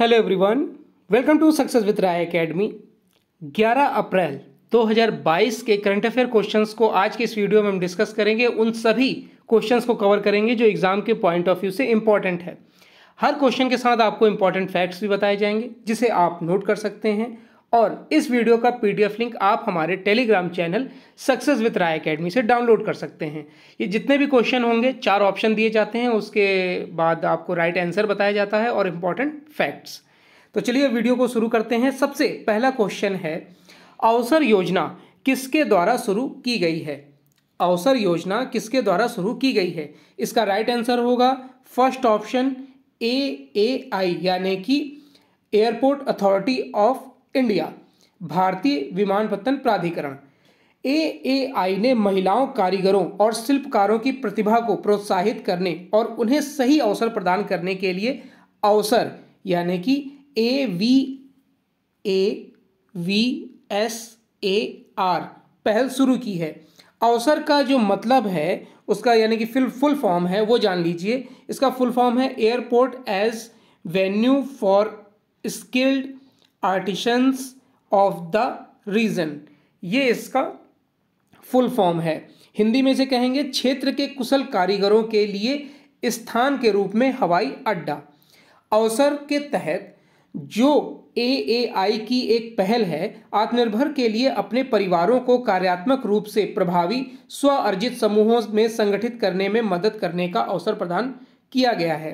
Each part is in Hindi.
hello everyone welcome to success with Rai academy 11 April 2022 के करंट अफेयर क्वेश्चंस को आज के इस वीडियो में हम डिस्कस करेंगे उन सभी क्वेश्चंस को कवर करेंगे जो एग्जाम के पॉइंट ऑफ व्यू से इंपॉर्टेंट है हर क्वेश्चन के साथ आपको इंपॉर्टेंट फैक्ट्स भी बताए जाएंगे जिसे आप नोट कर सकते हैं और इस वीडियो का पीडीएफ लिंक आप हमारे telegram channel success with Rai academy से डाउनलोड कर सकते हैं ये जितने भी क्वेश्चन होंगे चार ऑप्शन दिए जाते हैं उसके बाद आपको राइट आंसर बताया जाता है और इम्पॉर्टेंट फैक्ट्स तो चलिए वीडियो को शुरू करते हैं सबसे पहला क्वेश्चन है अवसर योजना किसके द्वारा शुरू की गई है अवसर योजना किसके द्वारा शुरू की गई है इसका राइट आंसर होगा first option A A I यानी कि एयरपोर्ट अथॉरिटी ऑफ इंडिया भारतीय विमानपत्तन प्राधिकरण ए ने महिलाओं कारीगरों और शिल्पकारों की प्रतिभा को प्रोत्साहित करने और उन्हें सही अवसर प्रदान करने के लिए अवसर यानी कि A V A V S A R पहल शुरू की है अवसर का जो मतलब है उसका यानी कि फिल फुल फॉर्म है वो जान लीजिए इसका फुल फॉर्म है airport as venue for skilled artisans of the region ये इसका फुल फॉर्म है हिंदी में से कहेंगे क्षेत्र के कुशल कारीगरों के लिए स्थान के रूप में हवाई अड्डा अवसर के तहत जो ए ए आई की एक पहल है आत्मनिर्भर के लिए अपने परिवारों को कार्यात्मक रूप से प्रभावी स्व अर्जित समूहों में संगठित करने में मदद करने का अवसर प्रदान किया गया है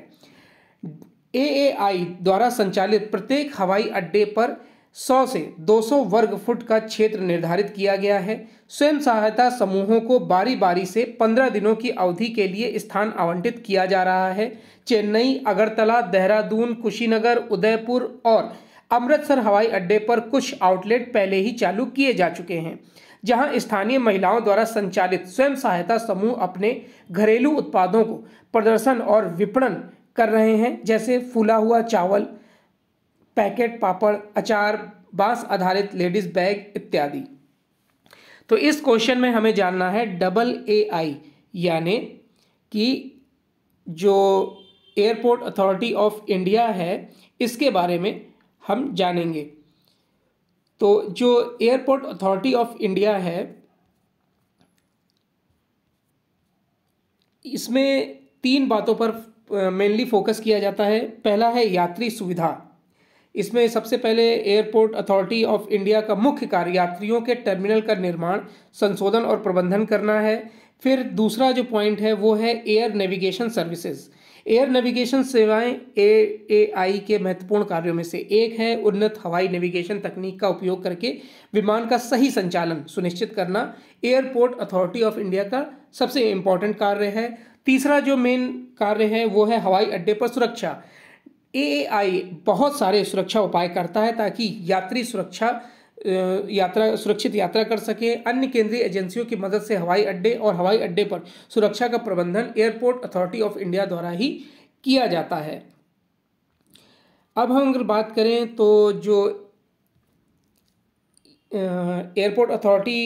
एएआई द्वारा संचालित प्रत्येक हवाई अड्डे पर 100 से 200 वर्ग फुट का क्षेत्र निर्धारित किया गया है स्वयं सहायता समूहों को बारी बारी से 15 दिनों की अवधि के लिए स्थान आवंटित किया जा रहा है चेन्नई अगरतला देहरादून कुशीनगर उदयपुर और अमृतसर हवाई अड्डे पर कुछ आउटलेट पहले ही चालू किए जा चुके हैं जहां स्थानीय महिलाओं द्वारा संचालित स्वयं सहायता समूह अपने घरेलू उत्पादों को प्रदर्शन और विपणन कर रहे हैं जैसे फूला हुआ चावल पैकेट पापड़ अचार बांस आधारित लेडीज़ बैग इत्यादि तो इस क्वेश्चन में हमें जानना है डबल ए आई यानी कि जो एयरपोर्ट अथॉरिटी ऑफ इंडिया है इसके बारे में हम जानेंगे तो जो एयरपोर्ट अथॉरिटी ऑफ इंडिया है इसमें तीन बातों पर मेनली फोकस किया जाता है पहला है यात्री सुविधा इसमें सबसे पहले एयरपोर्ट अथॉरिटी ऑफ इंडिया का मुख्य कार्य यात्रियों के टर्मिनल का निर्माण संशोधन और प्रबंधन करना है फिर दूसरा जो पॉइंट है वो है air navigation services air navigation सेवाएं ए ए आई के महत्वपूर्ण कार्यों में से एक है उन्नत हवाई नेविगेशन तकनीक का उपयोग करके विमान का सही संचालन सुनिश्चित करना एयरपोर्ट अथॉरिटी ऑफ इंडिया का सबसे इम्पॉर्टेंट कार्य है तीसरा जो मेन कार्य है वो है हवाई अड्डे पर सुरक्षा ए बहुत सारे सुरक्षा उपाय करता है ताकि यात्री सुरक्षा यात्रा सुरक्षित यात्रा कर सके अन्य केंद्रीय एजेंसियों की मदद से हवाई अड्डे और हवाई अड्डे पर सुरक्षा का प्रबंधन एयरपोर्ट अथॉरिटी ऑफ इंडिया द्वारा ही किया जाता है अब हम अगर बात करें तो जो एयरपोर्ट अथॉरिटी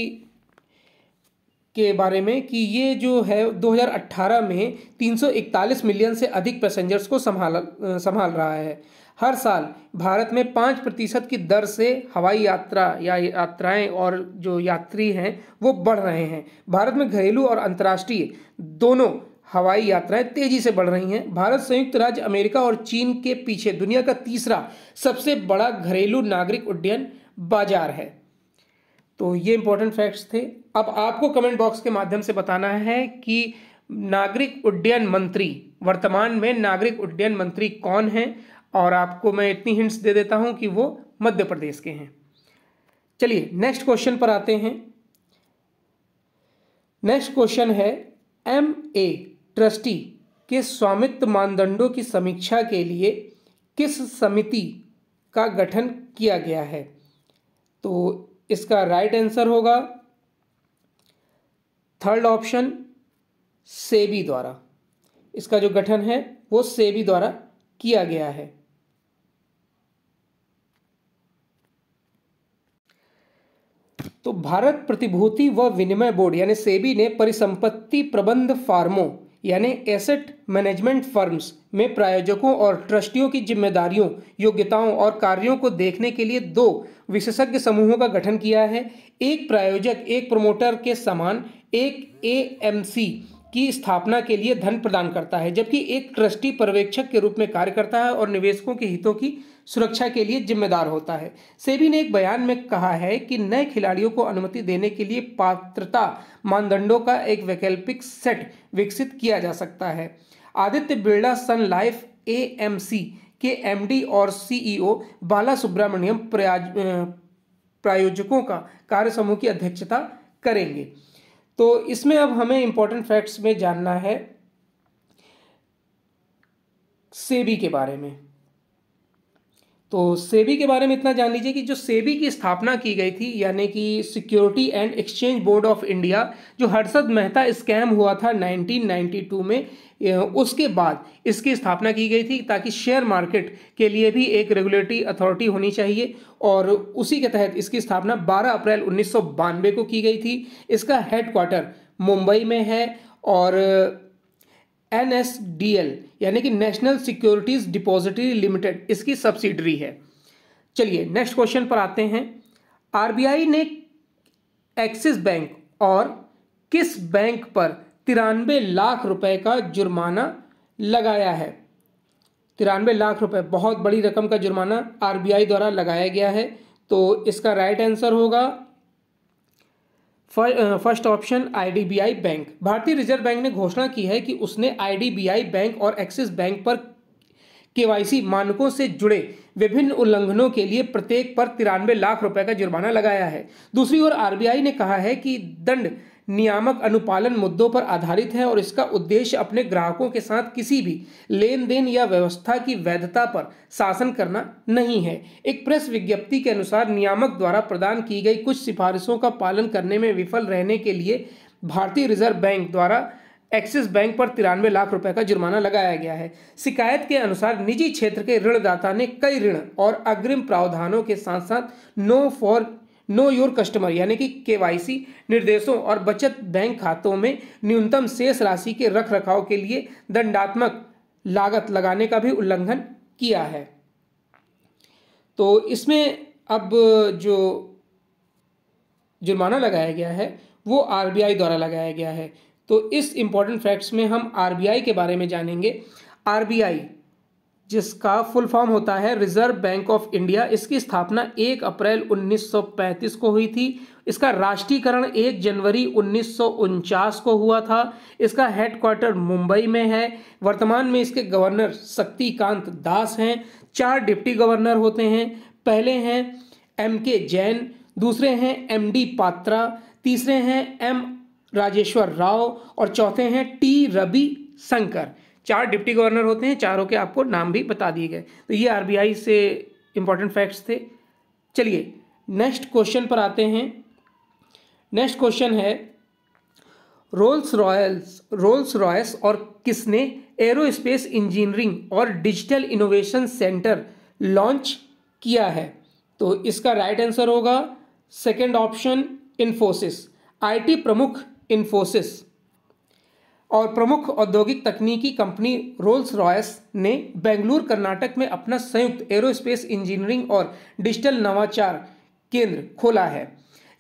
के बारे में कि ये जो है 2018 में 341 मिलियन से अधिक पैसेंजर्स को संभाल संभाल रहा है हर साल भारत में पाँच प्रतिशत की दर से हवाई यात्रा या यात्राएं और जो यात्री हैं वो बढ़ रहे हैं भारत में घरेलू और अंतर्राष्ट्रीय दोनों हवाई यात्राएं तेजी से बढ़ रही हैं भारत संयुक्त राज्य अमेरिका और चीन के पीछे दुनिया का तीसरा सबसे बड़ा घरेलू नागरिक उड्डयन बाजार है तो ये इंपॉर्टेंट फैक्ट्स थे अब आपको कमेंट बॉक्स के माध्यम से बताना है कि नागरिक उड्डयन मंत्री वर्तमान में नागरिक उड्डयन मंत्री कौन है और आपको मैं इतनी हिंट्स दे देता हूं कि वो मध्य प्रदेश के हैं चलिए नेक्स्ट क्वेश्चन पर आते हैं नेक्स्ट क्वेश्चन है एम ए ट्रस्टी के स्वामित्व मानदंडों की समीक्षा के लिए किस समिति का गठन किया गया है तो इसका राइट आंसर होगा थर्ड ऑप्शन सेबी द्वारा इसका जो गठन है वो सेबी द्वारा किया गया है तो भारत प्रतिभूति व विनिमय बोर्ड यानी सेबी ने परिसंपत्ति प्रबंध फार्मों यानी एसेट मैनेजमेंट फर्म्स में प्रायोजकों और ट्रस्टियों की जिम्मेदारियों योग्यताओं और कार्यों को देखने के लिए दो विशेषज्ञ समूहों का गठन किया है एक प्रायोजक एक प्रमोटर के समान एक ए की स्थापना के लिए धन प्रदान करता है जबकि एक ट्रस्टी पर्यवेक्षक के रूप में कार्य करता है और निवेशकों के हितों की सुरक्षा के लिए जिम्मेदार होता है सेबी ने एक बयान में कहा है कि नए खिलाड़ियों को अनुमति देने के लिए पात्रता मानदंडों का एक वैकल्पिक सेट विकसित किया जा सकता है Aditya Birla sun life A K M और सीईओ बाला सुब्रमण्यम प्रायोजकों का कार्य समूह की अध्यक्षता करेंगे तो इसमें अब हमें इंपॉर्टेंट फैक्ट्स में जानना है सेबी के बारे में तो सेबी के बारे में इतना जान लीजिए कि जो सेबी की स्थापना की गई थी यानी कि security and exchange board of India जो हर्षद मेहता स्कैम हुआ था 1992 में उसके बाद इसकी स्थापना की गई थी ताकि शेयर मार्केट के लिए भी एक रेगुलेटरी अथॉरिटी होनी चाहिए और उसी के तहत इसकी स्थापना 12 अप्रैल उन्नीस को की गई थी इसका हेडक्वार्टर मुंबई में है और एन यानी कि नेशनल सिक्योरिटीज डिपॉजिटरी लिमिटेड इसकी सब्सिडरी है चलिए नेक्स्ट क्वेश्चन पर आते हैं आरबीआई ने एक्सिस बैंक और किस बैंक पर तिरानवे लाख रुपए का जुर्माना लगाया है तिरानवे लाख रुपए बहुत बड़ी रकम का जुर्माना आरबीआई द्वारा लगाया गया है तो इसका राइट आंसर होगा फर्स्ट ऑप्शन आईडीबीआई बैंक भारतीय रिजर्व बैंक ने घोषणा की है कि उसने आईडीबीआई बैंक और एक्सिस बैंक पर केवाईसी मानकों से जुड़े विभिन्न उल्लंघनों के लिए प्रत्येक पर तिरानवे लाख रुपए का जुर्माना लगाया है दूसरी ओर आरबीआई ने कहा है कि दंड नियामक अनुपालन मुद्दों पर आधारित है और इसका उद्देश्य अपने ग्राहकों के साथ किसी भी लेन देन या व्यवस्था की वैधता पर शासन करना नहीं है एक प्रेस विज्ञप्ति के अनुसार नियामक द्वारा प्रदान की गई कुछ सिफारिशों का पालन करने में विफल रहने के लिए भारतीय रिजर्व बैंक द्वारा एक्सिस बैंक पर तिरानवे लाख रुपए का जुर्माना लगाया गया है शिकायत के अनुसार निजी क्षेत्र के ऋणदाता ने कई ऋण और अग्रिम प्रावधानों के साथ साथ know for know your customer यानी कि केवाईसी निर्देशों और बचत बैंक खातों में न्यूनतम शेष राशि के रख रखाव के लिए दंडात्मक लागत लगाने का भी उल्लंघन किया है तो इसमें अब जो जुर्माना लगाया गया है वो आरबीआई द्वारा लगाया गया है तो इस इम्पॉर्टेंट फैक्ट्स में हम आरबीआई के बारे में जानेंगे आरबीआई जिसका फुल फॉर्म होता है रिजर्व बैंक ऑफ इंडिया इसकी स्थापना 1 अप्रैल 1935 को हुई थी इसका राष्ट्रीयकरण 1 जनवरी उन्नीस को हुआ था इसका हेडक्वार्टर मुंबई में है वर्तमान में इसके गवर्नर शक्तिकांत दास हैं चार डिप्टी गवर्नर होते हैं पहले हैं एम के जैन दूसरे हैं एम डी पात्रा तीसरे हैं एम राजेश्वर राव और चौथे हैं टी रवि शंकर चार डिप्टी गवर्नर होते हैं चारों के आपको नाम भी बता दिए गए तो ये आरबीआई से इम्पॉर्टेंट फैक्ट्स थे चलिए नेक्स्ट क्वेश्चन पर आते हैं नेक्स्ट क्वेश्चन है रोल्स रॉयल्स रोल्स रॉयस और किसने एरोस्पेस इंजीनियरिंग और डिजिटल इनोवेशन सेंटर लॉन्च किया है तो इसका राइट आंसर होगा सेकेंड ऑप्शन इन्फोसिस आईटी प्रमुख इन्फोसिस और प्रमुख औद्योगिक तकनीकी कंपनी रोल्स रॉयस ने बेंगलुरु कर्नाटक में अपना संयुक्त एरोस्पेस इंजीनियरिंग और डिजिटल नवाचार केंद्र खोला है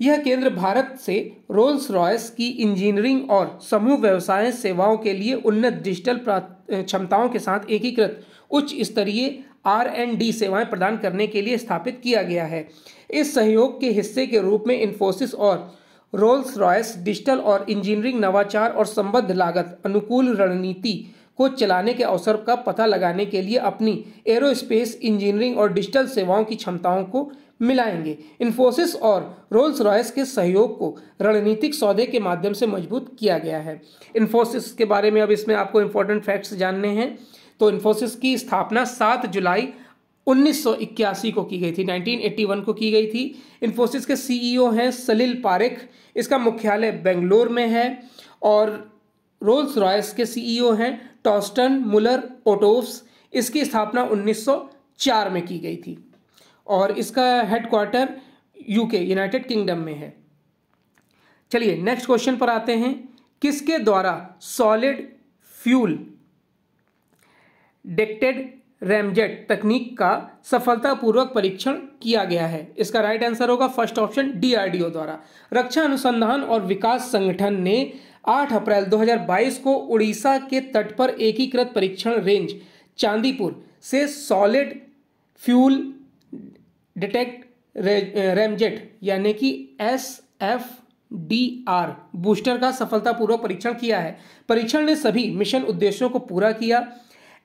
यह केंद्र भारत से रोल्स रॉयस की इंजीनियरिंग और समूह व्यवसाय सेवाओं के लिए उन्नत डिजिटल क्षमताओं के साथ एकीकृत उच्च स्तरीय आर एंड डी सेवाएं प्रदान करने के लिए स्थापित किया गया है इस सहयोग के हिस्से के रूप में इन्फोसिस और रोल्स रॉयस डिजिटल और इंजीनियरिंग नवाचार और संबद्ध लागत अनुकूल रणनीति को चलाने के अवसर का पता लगाने के लिए अपनी एरोस्पेस इंजीनियरिंग और डिजिटल सेवाओं की क्षमताओं को मिलाएंगे इन्फोसिस और रोल्स रॉयस के सहयोग को रणनीतिक सौदे के माध्यम से मजबूत किया गया है इन्फोसिस के बारे में अब इसमें आपको इम्पोर्टेंट फैक्ट्स जानने हैं तो इन्फोसिस की स्थापना सात जुलाई 1981 को की गई थी 1981 को की गई थी इन्फोसिस के सीईओ e हैं सलील पारेख इसका मुख्यालय बेंगलोर में है और रोल्स रॉयस के सीईओ e हैं टॉस्टन मुलर ओटोव्स इसकी स्थापना 1904 में की गई थी और इसका हेडक्वार्टर यूके यूनाइटेड किंगडम में है चलिए नेक्स्ट क्वेश्चन पर आते हैं किसके द्वारा सॉलिड फ्यूल डिक्टेड रैमजेट तकनीक का सफलतापूर्वक परीक्षण किया गया है इसका राइट आंसर होगा फर्स्ट ऑप्शन डीआरडीओ द्वारा रक्षा अनुसंधान और विकास संगठन ने 8 अप्रैल 2022 को उड़ीसा के तट पर एकीकृत परीक्षण रेंज चांदीपुर से सॉलिड फ्यूल डिटेक्ट रैमजेट यानी कि S F D R booster का सफलतापूर्वक परीक्षण किया है परीक्षण ने सभी मिशन उद्देश्यों को पूरा किया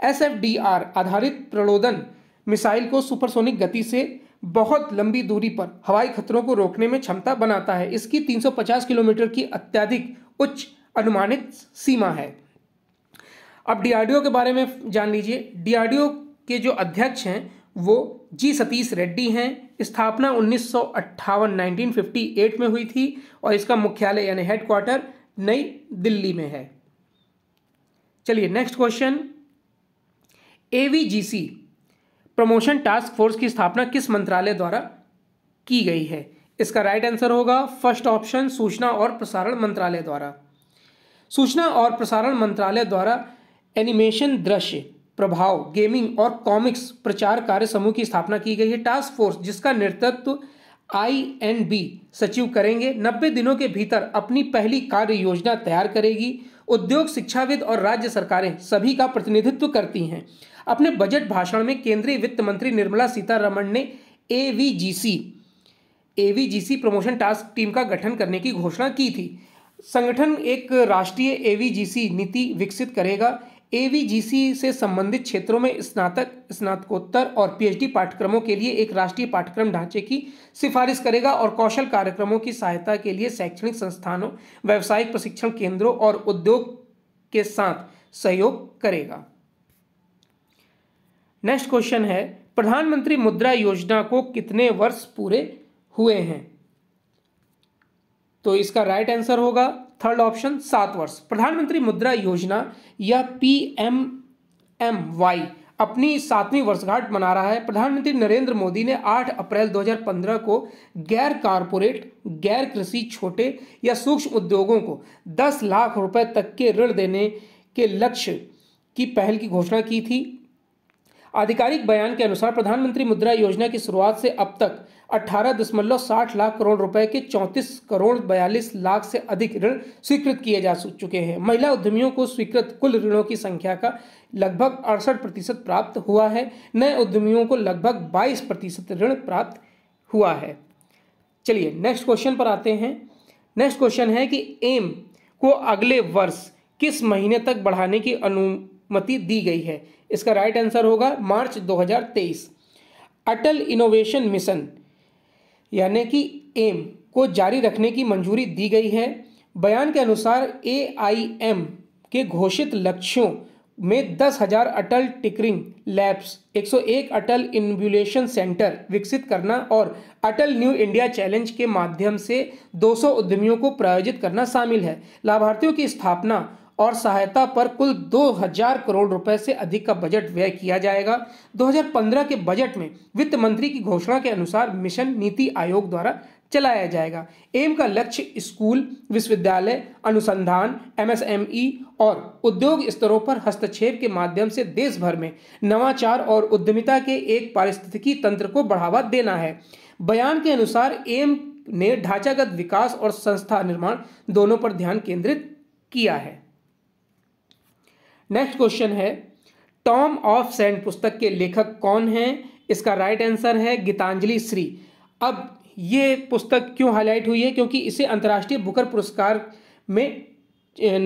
एस आधारित प्रणोदन मिसाइल को सुपरसोनिक गति से बहुत लंबी दूरी पर हवाई खतरों को रोकने में क्षमता बनाता है इसकी 350 किलोमीटर की अत्यधिक उच्च अनुमानित सीमा है अब डीआरडीओ के बारे में जान लीजिए डीआरडीओ के जो अध्यक्ष हैं वो जी सतीश रेड्डी हैं स्थापना उन्नीस सौ 1958 में हुई थी और इसका मुख्यालय यानी हेडक्वार्टर नई दिल्ली में है चलिए next question AVGC promotion task force की स्थापना किस मंत्रालय द्वारा की गई है इसका राइट आंसर होगा फर्स्ट ऑप्शन सूचना और प्रसारण मंत्रालय द्वारा सूचना और प्रसारण मंत्रालय द्वारा एनिमेशन दृश्य प्रभाव गेमिंग और कॉमिक्स प्रचार कार्य समूह की स्थापना की गई है टास्क फोर्स जिसका नेतृत्व आई एन बी सचिव करेंगे नब्बे दिनों के भीतर अपनी पहली कार्य योजना तैयार करेगी उद्योग शिक्षाविद और राज्य सरकारें सभी का प्रतिनिधित्व करती हैं अपने बजट भाषण में केंद्रीय वित्त मंत्री निर्मला सीतारमण ने AVGC AVGC promotion task team का गठन करने की घोषणा की थी संगठन एक राष्ट्रीय एवीजीसी नीति विकसित करेगा ए से संबंधित क्षेत्रों में स्नातक स्नातकोत्तर और पीएचडी पाठ्यक्रमों के लिए एक राष्ट्रीय पाठ्यक्रम ढांचे की सिफारिश करेगा और कौशल कार्यक्रमों की सहायता के लिए शैक्षणिक संस्थानों व्यावसायिक प्रशिक्षण केंद्रों और उद्योग के साथ सहयोग करेगा नेक्स्ट क्वेश्चन है प्रधानमंत्री मुद्रा योजना को कितने वर्ष पूरे हुए हैं तो इसका राइट आंसर होगा थर्ड ऑप्शन सात वर्ष प्रधानमंत्री मुद्रा योजना या पी एम एम वाई अपनी सातवीं वर्षगांठ मना रहा है प्रधानमंत्री नरेंद्र मोदी ने 8 अप्रैल 2015 को गैर कारपोरेट गैर कृषि छोटे या सूक्ष्म उद्योगों को 10 लाख रुपए तक के ऋण देने के लक्ष्य की पहल की घोषणा की थी आधिकारिक बयान के अनुसार प्रधानमंत्री मुद्रा योजना की शुरुआत से अब तक 18.60 लाख करोड़ रुपए के 34 करोड़ बयालीस लाख से अधिक ऋण स्वीकृत किए जा चुके हैं महिला उद्यमियों को स्वीकृत कुल ऋणों की संख्या का लगभग अड़सठ प्रतिशत प्राप्त हुआ है नए उद्यमियों को लगभग 22 प्रतिशत ऋण प्राप्त हुआ है चलिए नेक्स्ट क्वेश्चन पर आते हैं नेक्स्ट क्वेश्चन है कि एम को अगले वर्ष किस महीने तक बढ़ाने की अनुमति दी गई है इसका राइट आंसर होगा मार्च 2023 अटल इनोवेशन मिशन यानी कि एम को जारी रखने की मंजूरी दी गई है बयान के अनुसार एम के घोषित लक्ष्यों में दस हजार Atal tinkering labs 101 Atal incubation centre विकसित करना और अटल न्यू इंडिया चैलेंज के माध्यम से 200 उद्यमियों को प्रायोजित करना शामिल है लाभार्थियों की स्थापना और सहायता पर कुल 2000 करोड़ रुपए से अधिक का बजट व्यय किया जाएगा 2015 के बजट में वित्त मंत्री की घोषणा के अनुसार मिशन नीति आयोग द्वारा चलाया जाएगा एम का लक्ष्य स्कूल विश्वविद्यालय अनुसंधान एमएसएमई और उद्योग स्तरों पर हस्तक्षेप के माध्यम से देश भर में नवाचार और उद्यमिता के एक पारिस्थितिकी तंत्र को बढ़ावा देना है बयान के अनुसार एम ने ढांचागत विकास और संस्था निर्माण दोनों पर ध्यान केंद्रित किया है नेक्स्ट क्वेश्चन है टॉम ऑफ सेंट पुस्तक के लेखक कौन हैं इसका राइट आंसर है गीतांजलि श्री अब ये पुस्तक क्यों हाईलाइट हुई है क्योंकि इसे अंतर्राष्ट्रीय बुकर पुरस्कार में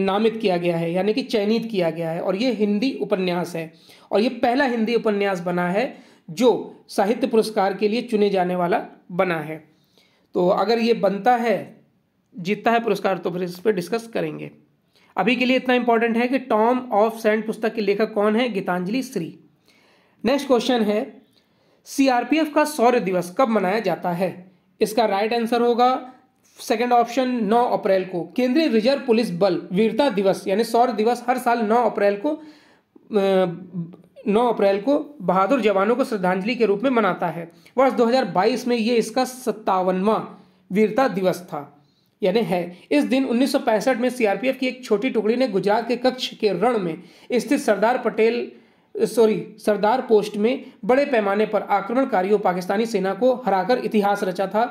नामित किया गया है यानी कि चयनित किया गया है और ये हिंदी उपन्यास है और ये पहला हिंदी उपन्यास बना है जो साहित्य पुरस्कार के लिए चुने जाने वाला बना है तो अगर ये बनता है जीतता है पुरस्कार तो फिर इस पर डिस्कस करेंगे अभी के लिए इतना इंपॉर्टेंट है कि टॉम ऑफ सेंट पुस्तक के लेखक कौन है गीतांजलि श्री नेक्स्ट क्वेश्चन है सीआरपीएफ का शौर्य दिवस कब मनाया जाता है इसका राइट आंसर होगा सेकेंड ऑप्शन 9 अप्रैल को केंद्रीय रिजर्व पुलिस बल वीरता दिवस यानी शौर्य दिवस हर साल 9 अप्रैल को 9 अप्रैल को बहादुर जवानों को श्रद्धांजलि के रूप में मनाता है वर्ष 2022 में ये इसका सत्तावनवा वीरता दिवस था यानी है इस दिन उन्नीस में सीआरपीएफ की एक छोटी टुकड़ी ने गुजरात के कक्ष के रण में स्थित सरदार पटेल सॉरी सरदार पोस्ट में बड़े पैमाने पर आक्रमणकारियों पाकिस्तानी सेना को हराकर इतिहास रचा था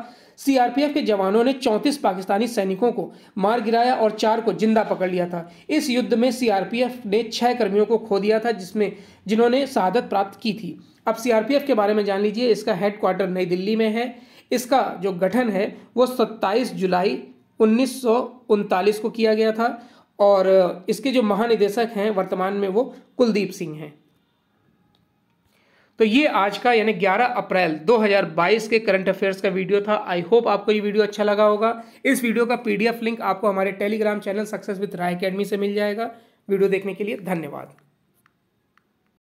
सीआरपीएफ के जवानों ने 34 पाकिस्तानी सैनिकों को मार गिराया और चार को जिंदा पकड़ लिया था इस युद्ध में सीआरपीएफ ने छह कर्मियों को खो दिया था जिसमें जिन्होंने शहादत प्राप्त की थी अब सीआरपीएफ के बारे में जान लीजिए इसका हेडक्वार्टर नई दिल्ली में है इसका जो गठन है वो 27 जुलाई उन्नीस को किया गया था और इसके जो महानिदेशक हैं वर्तमान में वो कुलदीप सिंह हैं तो ये आज का यानी 11 अप्रैल 2022 के करंट अफेयर्स का वीडियो था आई होप आपको ये वीडियो अच्छा लगा होगा इस वीडियो का पीडीएफ लिंक आपको हमारे telegram channel success with Rai academy से मिल जाएगा वीडियो देखने के लिए धन्यवाद